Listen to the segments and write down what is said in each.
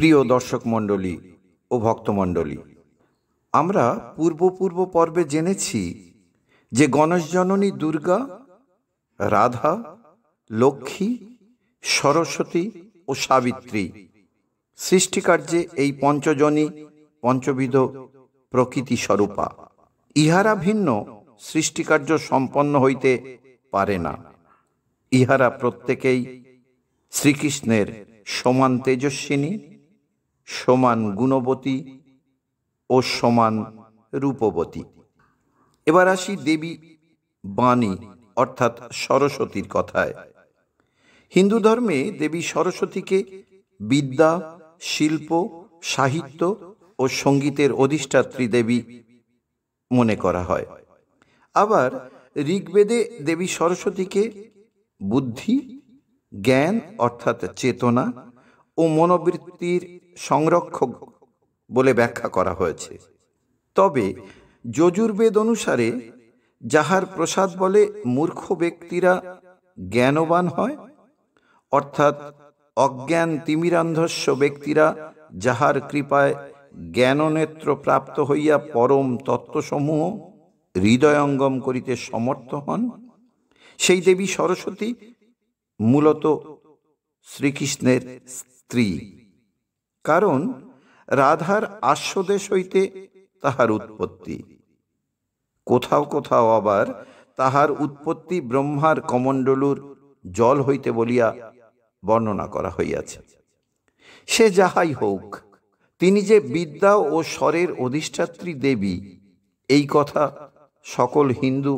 প্রিয় দর্শক মণ্ডলী ও ভক্তমণ্ডলী আমরা পূর্ব পূর্ব পর্বে জেনেছি যে গণেশ জননী দুর্গা রাধা লক্ষ্মী সরস্বতী ও সাবিত্রী সৃষ্টিকার্যে এই পঞ্চজনী পঞ্চবিধ প্রকৃতি স্বরূপা ইহারা ভিন্ন সৃষ্টিকার্য সম্পন্ন হইতে পারে না ইহারা প্রত্যেকেই শ্রীকৃষ্ণের সমান তেজস্বিনী সমান গুণবতী ও সমান রূপবতী এবার আসি দেবী বাণী অর্থাৎ সরস্বতীর কথায় হিন্দু ধর্মে দেবী সরস্বতীকে বিদ্যা শিল্প সাহিত্য ও সঙ্গীতের অধিষ্ঠাত্রী দেবী মনে করা হয় আবার ঋগ্বেদে দেবী সরস্বতীকে বুদ্ধি জ্ঞান অর্থাৎ চেতনা ও মনোবৃত্তির সংরক্ষক বলে ব্যাখ্যা করা হয়েছে তবে যজুর্বেদ অনুসারে যাহার প্রসাদ বলে মূর্খ ব্যক্তিরা জ্ঞানবান হয় অর্থাৎ অজ্ঞান তিমিরান্ধস্য ব্যক্তিরা যাহার কৃপায় জ্ঞাননেত্র প্রাপ্ত হইয়া পরম তত্ত্বসমূহ হৃদয়ঙ্গম করিতে সমর্থ হন সেই দেবী সরস্বতী মূলত শ্রীকৃষ্ণের স্ত্রী কারণ রাধার আশ্বদেশ হইতে তাহার উৎপত্তি কোথাও কোথাও আবার তাহার উৎপত্তি ব্রহ্মার কমণ্ডলুর জল হইতে বলিয়া বর্ণনা করা হইয়াছে সে যাহাই হোক তিনি যে বিদ্যা ও স্বরের অধিষ্ঠাত্রী দেবী এই কথা সকল হিন্দু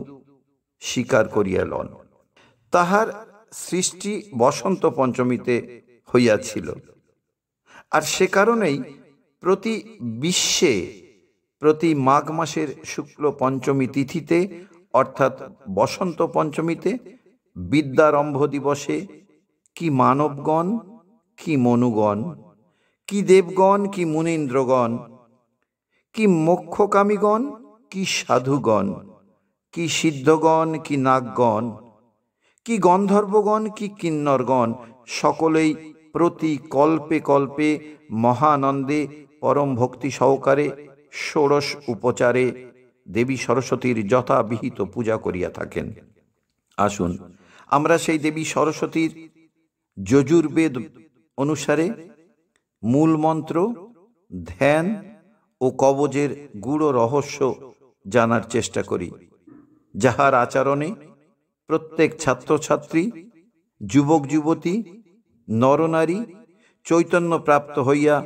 স্বীকার করিয়া লন তাহার সৃষ্টি বসন্ত পঞ্চমীতে হইয়াছিল আর সে কারণেই প্রতি বিশ্বে প্রতি মাঘ মাসের শুক্ল পঞ্চমী তিথিতে অর্থাৎ বসন্ত পঞ্চমীতে বিদ্যারম্ভ দিবসে কি মানবগণ কি মনুগণ কি দেবগণ কি মুনীন্দ্রগণ কি মোক্ষকামীগণ কি সাধুগণ কি সিদ্ধগণ কি নাগগণ কি গন্ধর্বগণ কি কিন্নরগণ সকলেই প্রতি কল্পে কল্পে মহানন্দে পরম ভক্তি সহকারে ষোড়শ উপচারে দেবী সরস্বতীর যথাবিহিত পূজা করিয়া থাকেন আসুন আমরা সেই দেবী সরস্বতীর যজুর্বেদ অনুসারে মূল মন্ত্র ধ্যান ও কবজের গূঢ় রহস্য জানার চেষ্টা করি যাহার আচরণে প্রত্যেক ছাত্রছাত্রী যুবক যুবতী নরনারী চৈতন্য প্রাপ্ত হইয়া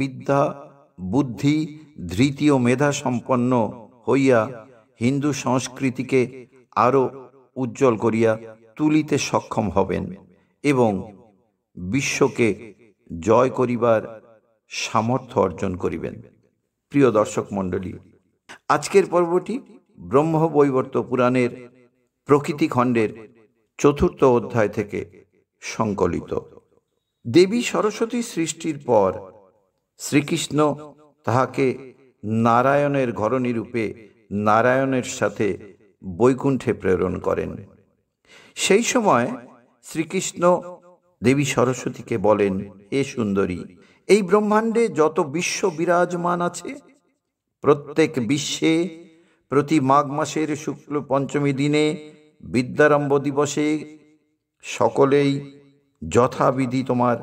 বিদ্যা বুদ্ধি ধৃতি ও মেধা সম্পন্ন হইয়া হিন্দু সংস্কৃতিকে আরও উজ্জ্বল করিয়া তুলিতে সক্ষম হবেন এবং বিশ্বকে জয় করিবার সামর্থ্য অর্জন করিবেন প্রিয় দর্শক মণ্ডলী আজকের পর্বটি ব্রহ্মবৈবর্ত পুরাণের প্রকৃতি খণ্ডের চতুর্থ অধ্যায় থেকে সংকলিত দেবী সরস্বতী সৃষ্টির পর শ্রীকৃষ্ণ তাহাকে নারায়ণের ঘরণী রূপে নারায়ণের সাথে বৈকুণ্ঠে প্রেরণ করেন সেই সময় শ্রীকৃষ্ণ দেবী সরস্বতীকে বলেন এ সুন্দরী এই ব্রহ্মাণ্ডে যত বিশ্ব বিরাজমান আছে প্রত্যেক বিশ্বে প্রতি মাঘ মাসের শুক্ল পঞ্চমী দিনে বিদ্যারম্ভ দিবসে সকলেই যথাবিধি তোমার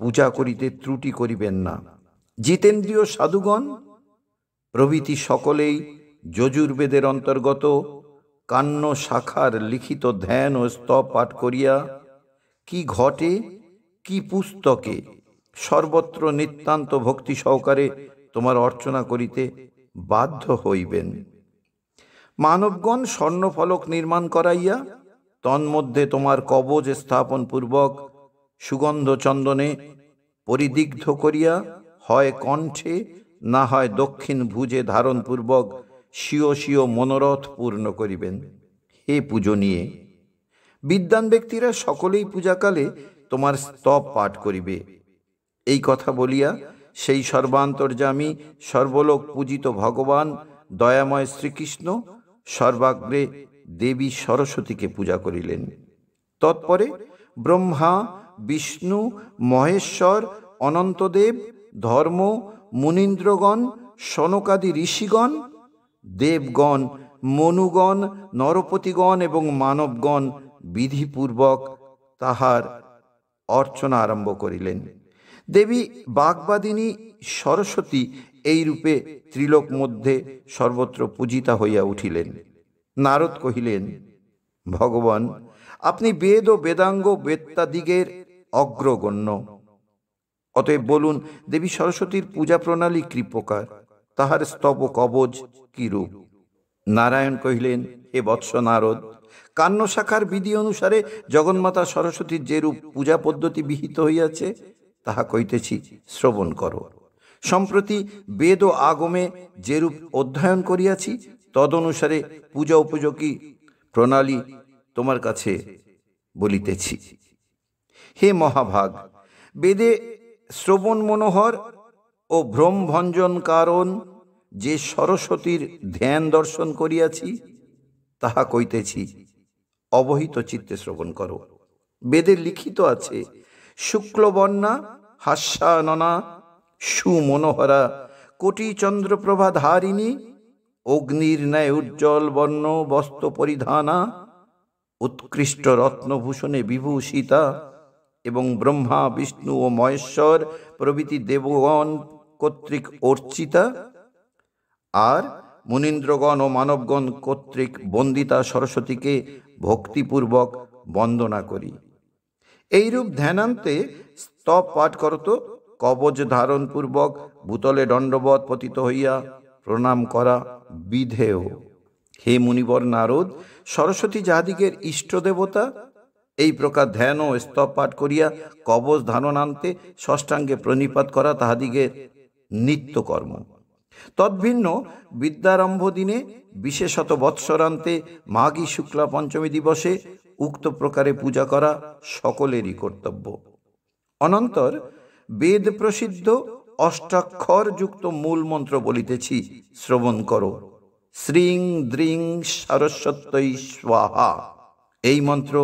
পূজা করিতে ত্রুটি করিবেন না জিতেন্দ্রীয় সাধুগণ প্রভৃতি সকলেই যজুর্বেদের অন্তর্গত কান্ন শাখার লিখিত ধ্যান ও স্তব পাঠ করিয়া কি ঘটে কি পুস্তকে সর্বত্র নিতান্ত ভক্তি সহকারে তোমার অর্চনা করিতে বাধ্য হইবেন মানবগণ স্বর্ণফলক নির্মাণ করাইয়া তন্মধ্যে তোমার কবজ স্থাপন পূর্বক সুগন্ধ চন্দনে পরিদিগ্ধ করিয়া হয় কণ্ঠে না হয় দক্ষিণ ভুজে ধারণ পূর্বক স্বীয় স্বীয় মনোরথ পূর্ণ করিবেন হে পুজো নিয়ে বিদ্যান ব্যক্তিরা সকলেই পূজাকালে তোমার স্তব পাঠ করিবে এই কথা বলিয়া সেই সর্বান্তর্যামী সর্বলোক পূজিত ভগবান দয়াময় শ্রীকৃষ্ণ সর্বাগ্রে দেবী সরস্বতীকে পূজা করিলেন তৎপরে ব্রহ্মা বিষ্ণু মহেশ্বর অনন্তদেব ধর্ম মুনীন্দ্রগণ সনকাদি ঋষিগণ দেবগণ মনুগণ নরপতিগণ এবং মানবগণ বিধিপূর্বক তাহার অর্চনা আরম্ভ করিলেন দেবী বাগবাদিনী সরস্বতী এই রূপে ত্রিলোক মধ্যে সর্বত্র পূজিতা হইয়া উঠিলেন নারদ কহিলেন ভগবান আপনি বেদ ও বেদাঙ্গ বেত্তাদিগের অগ্রগণ্য অতএব বলুন দেবী সরস্বতীর পূজা প্রণালী কৃপকার তাহার স্তব কবজ কিরূপ নারায়ণ কহিলেন হে বৎস নারদ কান্ন শাখার বিধি অনুসারে জগন্মাতা সরস্বতীর যেরূপ পূজা পদ্ধতি বিহিত হইয়াছে তাহা কইতেছি শ্রবণ করো সম্প্রতি বেদ ও আগমে যেরূপ অধ্যয়ন করিয়াছি তদনুসারে পূজা উপযোগী প্রণালী তোমার কাছে বলিতেছি হে মহাভাগ বেদে শ্রবণ মনোহর ও ভ্রমভঞ্জন কারণ যে সরস্বতীর ধ্যান দর্শন করিয়াছি তাহা কইতেছি অবহিত চিত্তে শ্রবণ করো বেদে লিখিত আছে শুক্লবর্ণা হাস্যাননা সুমনোহরা কোটি চন্দ্রপ্রভা ধারিণী অগ্নির ন্যায় উজ্জ্বল বর্ণ বস্ত্র পরিধানা উৎকৃষ্ট রত্নভূষণে বিভূষিতা এবং ব্রহ্মা বিষ্ণু ও মহেশ্বর প্রভৃতি দেবগণ কর্তৃক অর্চিতা আর মুনীন্দ্রগণ ও মানবগণ কর্তৃক বন্দিতা সরস্বতীকে ভক্তিপূর্বক বন্দনা করি এইরূপ ধ্যানান্তে স্তব পাঠ করত কবজ ধারণপূর্বক ভূতলে দণ্ডবধ পতিত হইয়া প্রণাম করা বিধেয় হে মুনিবর নারদ সরস্বতী যাহাদিগের ইষ্ট দেবতা এই প্রকার ধ্যান ও স্তব পাঠ করিয়া কবচ ধারণান্তে ষষ্ঠাঙ্গে প্রণিপাত করা তাহাদিগের নিত্যকর্ম তদ্ভিন্ন বিদ্যারম্ভ দিনে বিশেষত বৎসরান্তে মাঘী শুক্লা পঞ্চমী দিবসে উক্ত প্রকারে পূজা করা সকলেরই কর্তব্য অনন্তর বেদ প্রসিদ্ধ অষ্টাক্ষরযুক্ত মূল মন্ত্র বলিতেছি শ্রবণ করো শ্রীং দ্রিং সরস্বত্যই স্বাহা এই মন্ত্র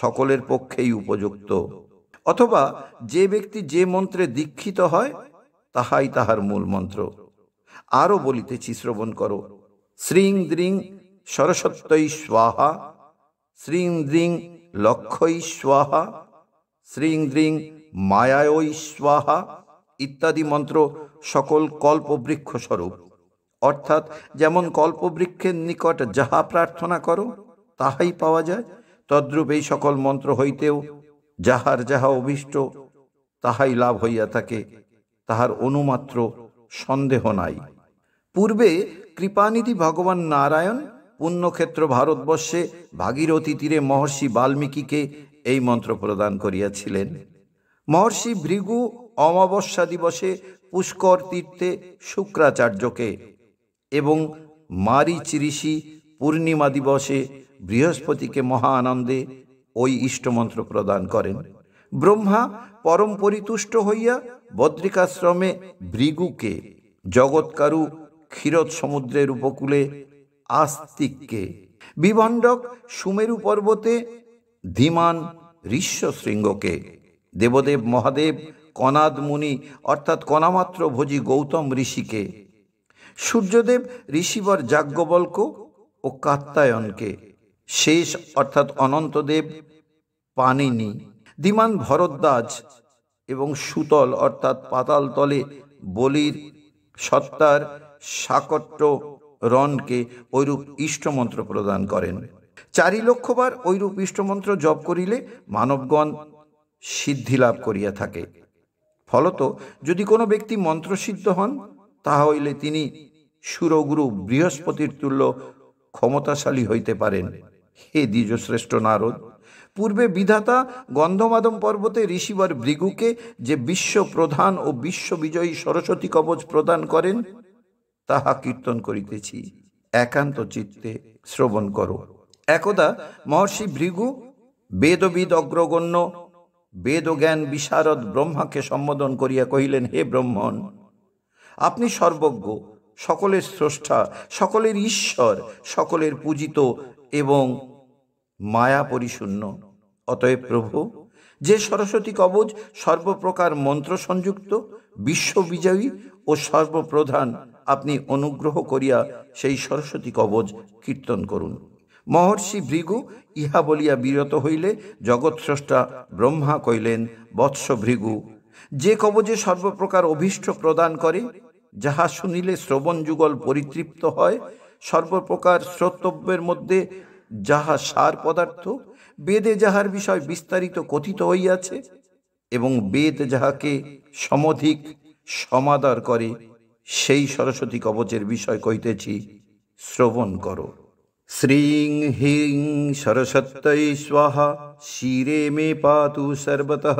সকলের পক্ষেই উপযুক্ত অথবা যে ব্যক্তি যে মন্ত্রে দীক্ষিত হয় তাহাই তাহার মূল মন্ত্র আরও বলিতেছি শ্রবণ করো শ্রীং দ্রিং সরস্বত্যই স্বাহা শ্রীং দ্রিং লক্ষ্যই স্বাহা শ্রীং দ্রিং মায়ায়ই স্বাহা ইত্যাদি মন্ত্র সকল কল্পবৃক্ষস্বরূপ অর্থাৎ যেমন কল্পবৃক্ষের নিকট যাহা প্রার্থনা করো তাহাই পাওয়া যায় তদ্রূপ এই সকল মন্ত্র হইতেও যাহার যাহা অভিষ্ট তাহাই লাভ হইয়া থাকে তাহার অনুমাত্র সন্দেহ নাই পূর্বে কৃপানিধি ভগবান নারায়ণ পুণ্যক্ষেত্র ভারতবর্ষে ভাগীরথী তীরে মহর্ষি বাল্মীকিকে এই মন্ত্র প্রদান করিয়াছিলেন মহর্ষি ভৃগু অমাবস্যা দিবসে পুষ্কর তীর্থে শুক্রাচার্যকে এবং মারিচ ঋষি পূর্ণিমা দিবসে বৃহস্পতিকে মহা আনন্দে ওই ইষ্টমন্ত্র প্রদান করেন ব্রহ্মা পরম পরিতুষ্ট হইয়া বদ্রিকাশ্রমে ভৃগুকে জগৎকারু ক্ষীরত সমুদ্রের উপকূলে আস্তিককে বিভণ্ডক সুমেরু পর্বতে ধীমান ঋষ্যশৃঙ্গকে দেবদেব মহাদেব কনাদ মুনি অর্থাৎ কণামাত্র ভোজি গৌতম ঋষিকে সূর্যদেব ঋষিবর যাজ্ঞবল্ক ও কাত্তায়নকে শেষ অর্থাৎ অনন্তদেব পানিনি দিমান ভরদ্বাজ এবং সুতল অর্থাৎ পাতাল তলে বলির সত্তার সাকট্য রণকে ঐরূপ ইষ্টমন্ত্র প্রদান করেন চারি লক্ষবার ঐরূপ ইষ্টমন্ত্র জপ করিলে মানবগণ সিদ্ধি লাভ করিয়া থাকে ফলত যদি কোনো ব্যক্তি মন্ত্রসিদ্ধ হন তাহা হইলে তিনি সুরগুরু বৃহস্পতির তুল্য ক্ষমতাশালী হইতে পারেন হে দ্বিজশ্রেষ্ঠ নারদ পূর্বে বিধাতা গন্ধমাদম পর্বতে ঋষিবর ভৃগুকে যে বিশ্ব প্রধান ও বিশ্ববিজয়ী সরস্বতী কবচ প্রদান করেন তাহা কীর্তন করিতেছি একান্ত চিত্তে শ্রবণ করো একদা মহর্ষি ভৃগু বেদবিদ অগ্রগণ্য বেদ ও জ্ঞান বিশারদ ব্রহ্মাকে সম্বোধন করিয়া কহিলেন হে ব্রহ্মণ আপনি সর্বজ্ঞ সকলের স্রষ্টা সকলের ঈশ্বর সকলের পূজিত এবং মায়া পরিশূন্য অতএব প্রভু যে সরস্বতী কবচ সর্বপ্রকার মন্ত্র সংযুক্ত বিশ্ববিজয়ী ও সর্বপ্রধান আপনি অনুগ্রহ করিয়া সেই সরস্বতী কবচ কীর্তন করুন মহর্ষি ভৃগু ইহা বলিয়া বিরত হইলে জগৎস্রষ্টা ব্রহ্মা কইলেন বৎস ভৃগু যে কবজে সর্বপ্রকার অভীষ্ট প্রদান করে যাহা শুনিলে শ্রবণ যুগল পরিতৃপ্ত হয় সর্বপ্রকার শ্রোতব্যের মধ্যে যাহা সার পদার্থ বেদে যাহার বিষয় বিস্তারিত কথিত হইয়াছে এবং বেদ যাহাকে সমধিক সমাদার করে সেই সরস্বতী কবচের বিষয় কইতেছি শ্রবণ করো श्री ह्री सरसत्तै स्वाहा शिरे मे पातु सर्वतः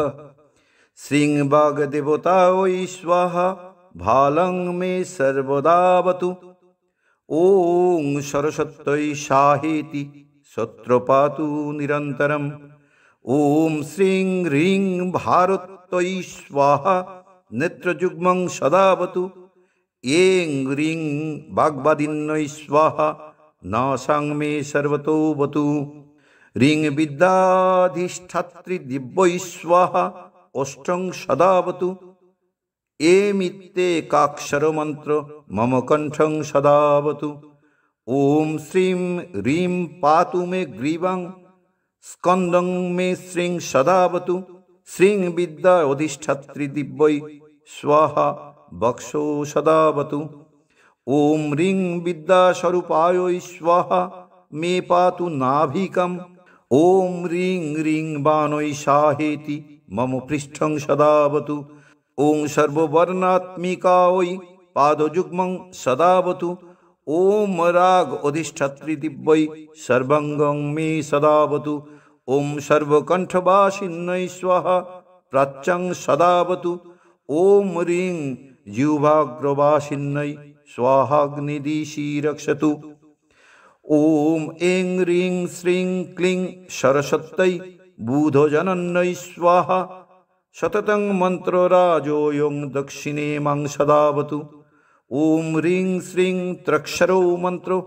श्रीं वाग्देवतायै स्वाहा भालंग मे सर्वदावत ओ सरसत्तै साहेति सत्र पातु निरंतर ओं श्री ह्री भारत स्वाहा नेत्रयुग्मं सदावत ऐं ह्री बाग्वादीन स्वाहा না সাংমে সর্বতো বতু রিং বিদ্যাধিষ্ঠাত্রী দিব্যৈস্বাহা অষ্টং সদাবতু এ মিত্তে মন্ত্র মম কণ্ঠং সদাবতু ওম শ্রীং রিং পাতু মে গ্রীবং স্কন্দং মে শ্রীং সদাবতু শ্রীং বিদ্যা অধিষ্ঠাত্রী দিব্যৈ স্বাহা বক্ষো সদাবতু ওম রিং বিদ্যা স্বরূপায় স্বাহা মে পাতু নাভিকম ওম রিং রিং বানৈ সাহেতি মম পৃষ্ঠং সদাবতু ওং সর্ববর্ণাত্মিকা ওই পাদযুগ্মং সদাবতু ওম রাগ অধিষ্ঠাত্রী দিব্যৈ সর্বঙ্গং মে সদাবতু ওম সর্বকণ্ঠবাসিন্নৈ স্বাহা প্রাচ্যং সদাবতু ওম রিং জিহ্বাগ্রবাসিন্নৈ स्वाहाग्निदिशी रक्षतु ॐ ऐं ह्रीं श्रीं क्लीं सरसत्तै बुधजनन्नै स्वाहा सततं मन्त्रराजोऽयं दक्षिणे मां सदावतु ॐ ह्रीं श्रीं त्रक्षरो मन्त्रो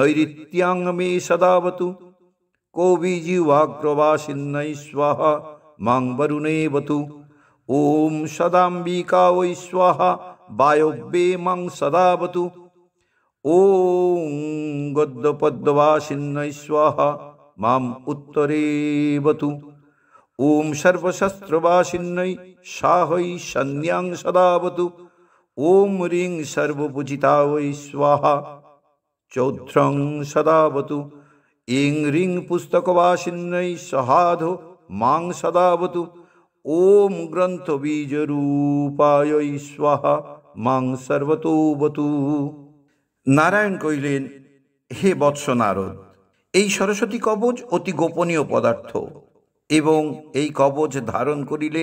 नैरित्याङ् मे सदावतु कोविजिवाग्रवासिन्नै स्वाहा मां वरुणेवतु ॐ सदाम्बिका वै स्वाहा वायोव्येमं सदावतु ॐ गद्यपद्वासिन्नै स्वाहा माम् उत्तरेवतु ॐ सर्वशस्त्रवासिन्नै साहै सन्ध्यां सदावतु ॐ ह्रीं सर्वपूजिता वै स्वाहा चौध्रं सदावतु इं ह्रीं पुस्तकवासिन्नै सहाधो मां सदावतु ॐ ग्रन्थबीजरूपायै स्वाहा মাং সর্বতোবতু নারায়ণ কইলেন হে বৎস নারদ এই সরস্বতী কবচ অতি গোপনীয় পদার্থ এবং এই কবচ ধারণ করিলে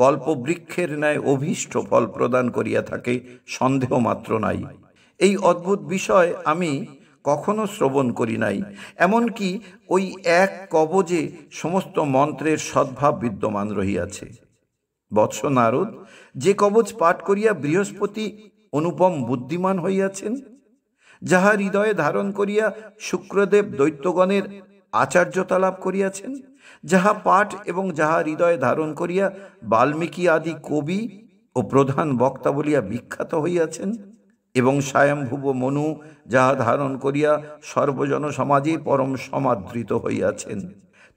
কল্পবৃক্ষের ন্যায় অভীষ্ট ফল প্রদান করিয়া থাকে সন্দেহ মাত্র নাই এই অদ্ভুত বিষয় আমি কখনো শ্রবণ করি নাই এমনকি ওই এক কবজে সমস্ত মন্ত্রের সদ্ভাব বিদ্যমান রহিয়াছে বৎস নারদ যে কবচ পাঠ করিয়া বৃহস্পতি অনুপম বুদ্ধিমান হইয়াছেন যাহা হৃদয়ে ধারণ করিয়া শুক্রদেব দৈত্যগণের আচার্যতা লাভ করিয়াছেন যাহা পাঠ এবং যাহা হৃদয়ে ধারণ করিয়া বাল্মীকি আদি কবি ও প্রধান বক্তা বলিয়া বিখ্যাত হইয়াছেন এবং স্বয়ম্ভুব মনু যাহা ধারণ করিয়া সর্বজন সমাজে পরম সমাদৃত হইয়াছেন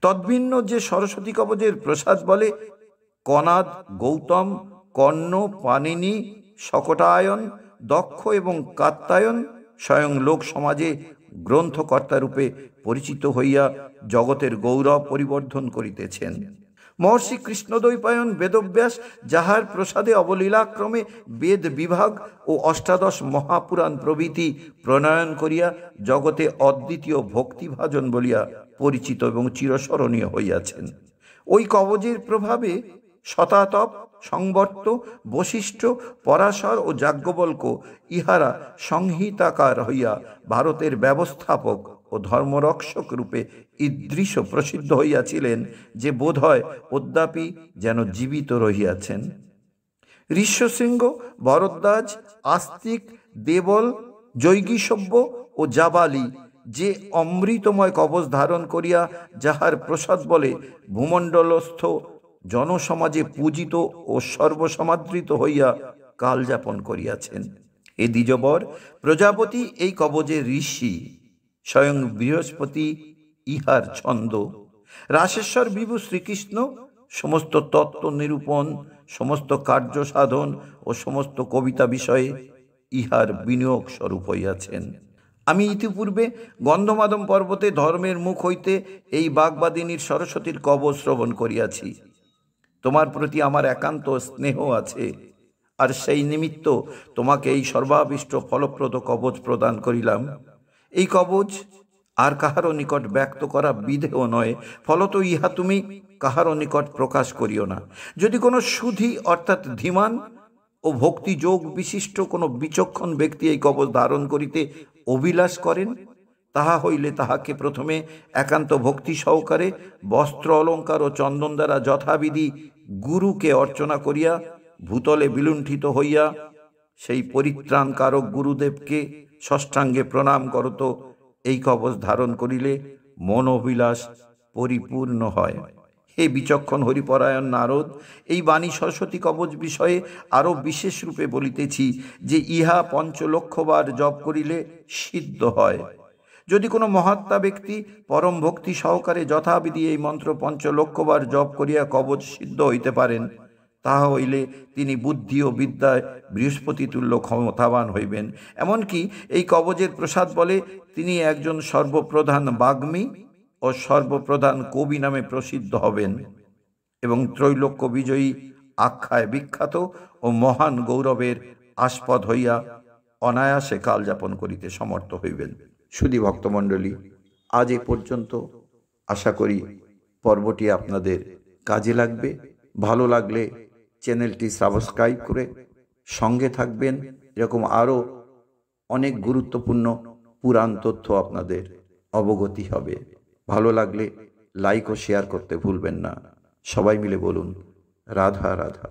তদ্ভিন্ন যে সরস্বতী কবজের প্রসাদ বলে কনাদ গৌতম কর্ণ পানিনি শকটায়ন দক্ষ এবং কাত্তায়ন স্বয়ং লোক সমাজে গ্রন্থকর্তারূপে পরিচিত হইয়া জগতের গৌরব পরিবর্ধন করিতেছেন মহর্ষি কৃষ্ণদ্বৈপায়ন বেদব্যাস যাহার প্রসাদে অবলীলাক্রমে বেদ বিভাগ ও অষ্টাদশ মহাপুরাণ প্রভৃতি প্রণয়ন করিয়া জগতে অদ্বিতীয় ভক্তিভাজন বলিয়া পরিচিত এবং চিরস্মরণীয় হইয়াছেন ওই কবজের প্রভাবে শতাতপ সংবর্ত বশিষ্ঠ পরাশর ও যাজ্ঞবল্ক ইহারা সংহিতাকার হইয়া ভারতের ব্যবস্থাপক ও ধর্মরক্ষক রূপে ইদৃশ্য প্রসিদ্ধ হইয়াছিলেন যে বোধ হয় অদ্যাপি যেন জীবিত রহিয়াছেন ঋষ্যসিংহ ভরদ্বাজ আস্তিক দেবল জৈগীসভ্য ও জাবালি যে অমৃতময় কবচ ধারণ করিয়া যাহার প্রসাদ বলে ভূমণ্ডলস্থ জনসমাজে পূজিত ও সর্বসমাদৃত হইয়া কাল যাপন করিয়াছেন এ দ্বিজবর প্রজাপতি এই কবজে ঋষি স্বয়ং বৃহস্পতি ইহার ছন্দ রাশেশ্বর বিভু শ্রীকৃষ্ণ সমস্ত তত্ত্ব নিরূপণ সমস্ত কার্য সাধন ও সমস্ত কবিতা বিষয়ে ইহার বিনিয়োগ স্বরূপ হইয়াছেন আমি ইতিপূর্বে গন্ধমাদম পর্বতে ধর্মের মুখ হইতে এই বাগবাদিনীর সরস্বতীর কবজ শ্রবণ করিয়াছি তোমার প্রতি আমার একান্ত স্নেহ আছে আর সেই নিমিত্ত তোমাকে এই সর্বাবিষ্ট ফলপ্রদ কবচ প্রদান করিলাম এই কবচ আর কাহারও নিকট ব্যক্ত করা বিধেও নয় ফলত ইহা তুমি কাহারও নিকট প্রকাশ করিও না যদি কোনো সুধি অর্থাৎ ধীমান ও ভক্তিযোগ বিশিষ্ট কোনো বিচক্ষণ ব্যক্তি এই কবচ ধারণ করিতে অভিলাষ করেন তাহা হইলে তাহাকে প্রথমে একান্ত ভক্তি সহকারে বস্ত্র অলঙ্কার ও চন্দন দ্বারা যথাবিধি গুরুকে অর্চনা করিয়া ভূতলে বিলুণ্ঠিত হইয়া সেই পরিত্রাণকারক গুরুদেবকে ষষ্ঠাঙ্গে প্রণাম করত এই কবচ ধারণ করিলে মনোবিলাস পরিপূর্ণ হয় হে বিচক্ষণ হরিপরায়ণ নারদ এই বাণী সরস্বতী কবচ বিষয়ে আরও বিশেষরূপে বলিতেছি যে ইহা পঞ্চলক্ষবার জপ করিলে সিদ্ধ হয় যদি কোনো মহাত্মা ব্যক্তি পরম ভক্তি সহকারে যথাবিধি এই মন্ত্র পঞ্চলক্ষবার জপ করিয়া কবচ সিদ্ধ হইতে পারেন তাহা হইলে তিনি বুদ্ধি ও বিদ্যায় বৃহস্পতিতুল্য ক্ষমতাবান হইবেন এমনকি এই কবজের প্রসাদ বলে তিনি একজন সর্বপ্রধান বাগ্মী ও সর্বপ্রধান কবি নামে প্রসিদ্ধ হবেন এবং ত্রৈলোক্য বিজয়ী আখ্যায় বিখ্যাত ও মহান গৌরবের আস্পদ হইয়া অনায়াসে কালযাপন করিতে সমর্থ হইবেন সুদী ভক্তমণ্ডলী আজ এ পর্যন্ত আশা করি পর্বটি আপনাদের কাজে লাগবে ভালো লাগলে চ্যানেলটি সাবস্ক্রাইব করে সঙ্গে থাকবেন এরকম আরও অনেক গুরুত্বপূর্ণ পুরাণ তথ্য আপনাদের অবগতি হবে ভালো লাগলে লাইক ও শেয়ার করতে ভুলবেন না সবাই মিলে বলুন রাধা রাধা